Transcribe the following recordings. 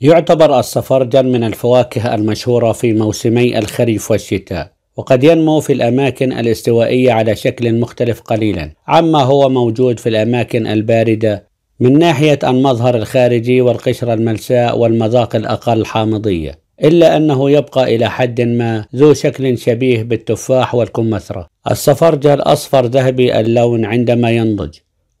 يعتبر السفرجل من الفواكه المشهورة في موسمي الخريف والشتاء وقد ينمو في الأماكن الاستوائية على شكل مختلف قليلا عما هو موجود في الأماكن الباردة من ناحية المظهر الخارجي والقشرة الملساء والمذاق الأقل حامضية إلا أنه يبقى إلى حد ما ذو شكل شبيه بالتفاح والكمثرى السفرجل أصفر ذهبي اللون عندما ينضج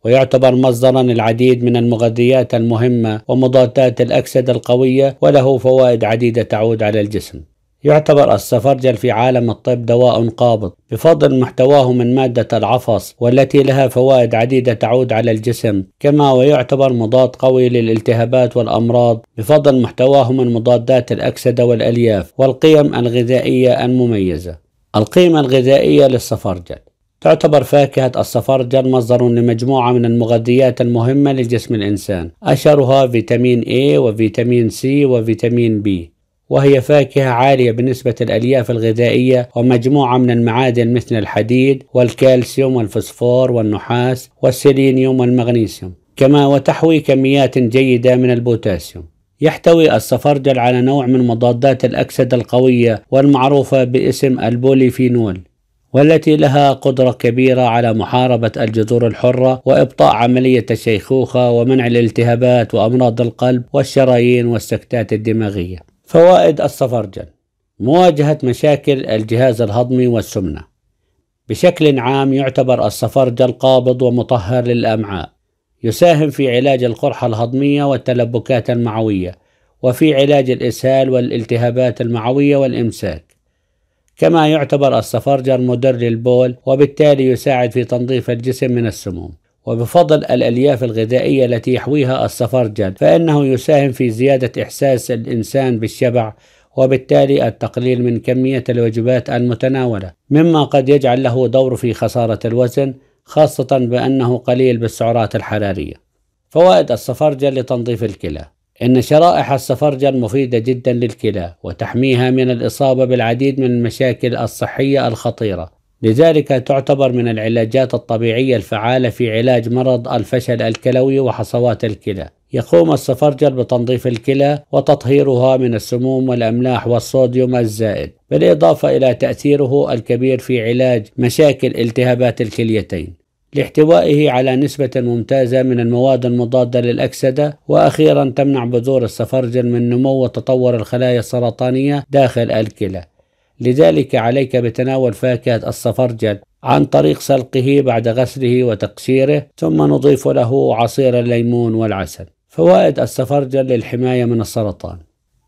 ويعتبر مصدرا العديد من المغذيات المهمة ومضادات الأكسدة القوية وله فوائد عديدة تعود على الجسم يعتبر السفرجل في عالم الطب دواء قابض بفضل محتواه من مادة العفص والتي لها فوائد عديدة تعود على الجسم كما ويعتبر مضاد قوي للالتهابات والأمراض بفضل محتواه من مضادات الأكسدة والألياف والقيم الغذائية المميزة القيمة الغذائية للسفرجل تعتبر فاكهة الصفرجل مصدر لمجموعة من المغذيات المهمة لجسم الإنسان أشهرها فيتامين A وفيتامين C وفيتامين B وهي فاكهة عالية بنسبة الألياف الغذائية ومجموعة من المعادن مثل الحديد والكالسيوم والفسفور والنحاس والسيلينيوم والمغنيسيوم كما وتحوي كميات جيدة من البوتاسيوم يحتوي الصفرجل على نوع من مضادات الأكسدة القوية والمعروفة باسم البوليفينول والتي لها قدرة كبيرة على محاربة الجذور الحرة وإبطاء عملية الشيخوخة ومنع الالتهابات وأمراض القلب والشرايين والسكتات الدماغية. فوائد الصفرجل مواجهة مشاكل الجهاز الهضمي والسمنة بشكل عام يعتبر الصفرجل قابض ومطهر للأمعاء يساهم في علاج القرحة الهضمية والتلبكات المعوية وفي علاج الإسهال والالتهابات المعوية والإمساك كما يعتبر الصفرجر مدر للبول وبالتالي يساعد في تنظيف الجسم من السموم وبفضل الألياف الغذائية التي يحويها الصفرجل فإنه يساهم في زيادة إحساس الإنسان بالشبع وبالتالي التقليل من كمية الوجبات المتناولة مما قد يجعل له دور في خسارة الوزن خاصة بأنه قليل بالسعرات الحرارية فوائد الصفرجل لتنظيف الكلى إن شرائح السفرجل مفيدة جدا للكلى وتحميها من الإصابة بالعديد من المشاكل الصحية الخطيرة لذلك تعتبر من العلاجات الطبيعية الفعالة في علاج مرض الفشل الكلوي وحصوات الكلى يقوم السفرجل بتنظيف الكلى وتطهيرها من السموم والأملاح والصوديوم الزائد بالإضافة إلى تأثيره الكبير في علاج مشاكل التهابات الكليتين لاحتوائه على نسبة ممتازة من المواد المضادة للأكسدة وأخيرا تمنع بذور السفرجل من نمو وتطور الخلايا السرطانية داخل الكلى لذلك عليك بتناول فاكهة السفرجل عن طريق سلقه بعد غسله وتقشيره ثم نضيف له عصير الليمون والعسل فوائد السفرجل للحماية من السرطان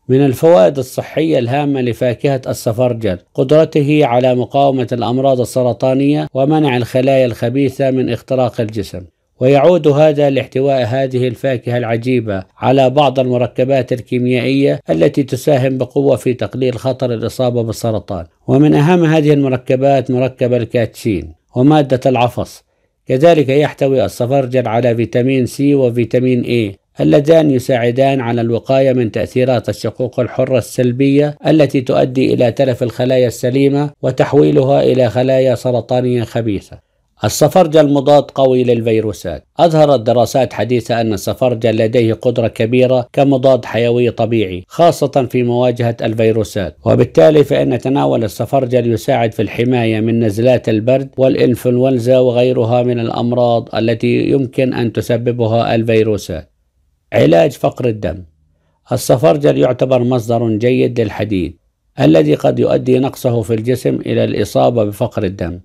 من الفوائد الصحية الهامة لفاكهة السفرجل قدرته على مقاومة الأمراض السرطانية ومنع الخلايا الخبيثة من اختراق الجسم ويعود هذا لاحتواء هذه الفاكهة العجيبة على بعض المركبات الكيميائية التي تساهم بقوة في تقليل خطر الإصابة بالسرطان ومن أهم هذه المركبات مركب الكاتشين ومادة العفص كذلك يحتوي السفرجل على فيتامين سي وفيتامين اي اللذان يساعدان على الوقاية من تأثيرات الشقوق الحرة السلبية التي تؤدي إلى تلف الخلايا السليمة وتحويلها إلى خلايا سرطانية خبيثة. الصفرجل المضاد قوي للفيروسات أظهرت دراسات حديثة أن الصفرجل لديه قدرة كبيرة كمضاد حيوي طبيعي خاصة في مواجهة الفيروسات وبالتالي فإن تناول الصفرجل يساعد في الحماية من نزلات البرد والإنفلونزا وغيرها من الأمراض التي يمكن أن تسببها الفيروسات علاج فقر الدم الصفرجل يعتبر مصدر جيد للحديد الذي قد يؤدي نقصه في الجسم إلى الإصابة بفقر الدم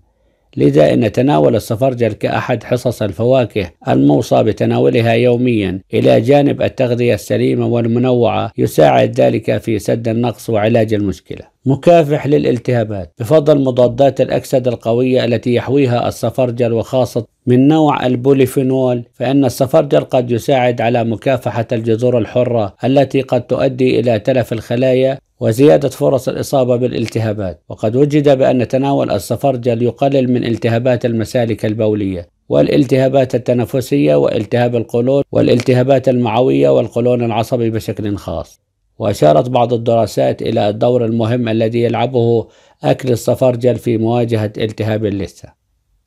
لذا إن تناول السفرجل كأحد حصص الفواكه الموصى بتناولها يوميا إلى جانب التغذية السليمة والمنوعة يساعد ذلك في سد النقص وعلاج المشكلة. مكافح للالتهابات بفضل مضادات الأكسدة القوية التي يحويها السفرجل وخاصة من نوع البوليفينول فإن السفرجل قد يساعد على مكافحة الجذور الحرة التي قد تؤدي إلى تلف الخلايا وزيادة فرص الإصابة بالالتهابات وقد وجد بأن تناول السفرجل يقلل من التهابات المسالك البولية والالتهابات التنفسية والتهاب القولون والالتهابات المعوية والقولون العصبي بشكل خاص وأشارت بعض الدراسات إلى الدور المهم الذي يلعبه أكل السفرجل في مواجهة التهاب اللثة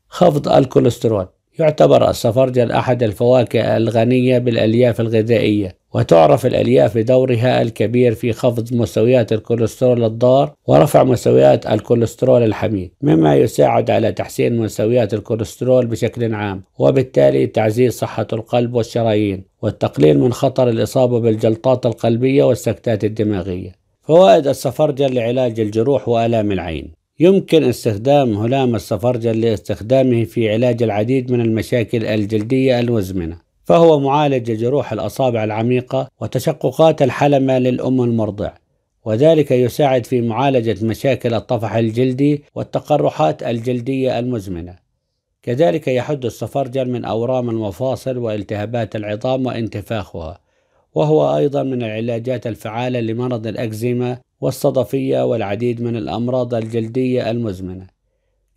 خفض الكوليسترول يعتبر السفرجل أحد الفواكه الغنية بالألياف الغذائية وتعرف الألياف بدورها الكبير في خفض مستويات الكوليسترول الضار ورفع مستويات الكوليسترول الحميد مما يساعد على تحسين مستويات الكوليسترول بشكل عام وبالتالي تعزيز صحة القلب والشرايين والتقليل من خطر الإصابة بالجلطات القلبية والسكتات الدماغية فوائد السفرجل لعلاج الجروح وآلام العين يمكن استخدام هلام السفرجل لاستخدامه في علاج العديد من المشاكل الجلدية المزمنة فهو معالج جروح الأصابع العميقة وتشققات الحلمة للأم المرضع وذلك يساعد في معالجة مشاكل الطفح الجلدي والتقرحات الجلدية المزمنة كذلك يحد الصفرجل من أورام المفاصل والتهابات العظام وانتفاخها وهو أيضا من العلاجات الفعالة لمرض الأكزيما والصدفية والعديد من الأمراض الجلدية المزمنة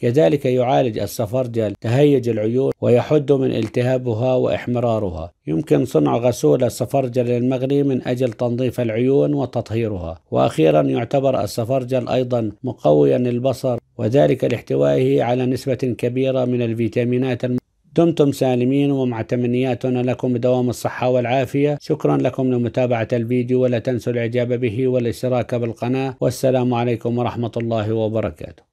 كذلك يعالج السفرجل تهيج العيون ويحد من التهابها وإحمرارها يمكن صنع غسول السفرجل المغلي من أجل تنظيف العيون وتطهيرها وأخيرا يعتبر السفرجل أيضا مقويا للبصر وذلك لاحتوائه على نسبة كبيرة من الفيتامينات الم... دمتم سالمين ومع تمنياتنا لكم بدوام الصحة والعافية شكرا لكم لمتابعة الفيديو ولا تنسوا الإعجاب به والاشتراك بالقناة والسلام عليكم ورحمة الله وبركاته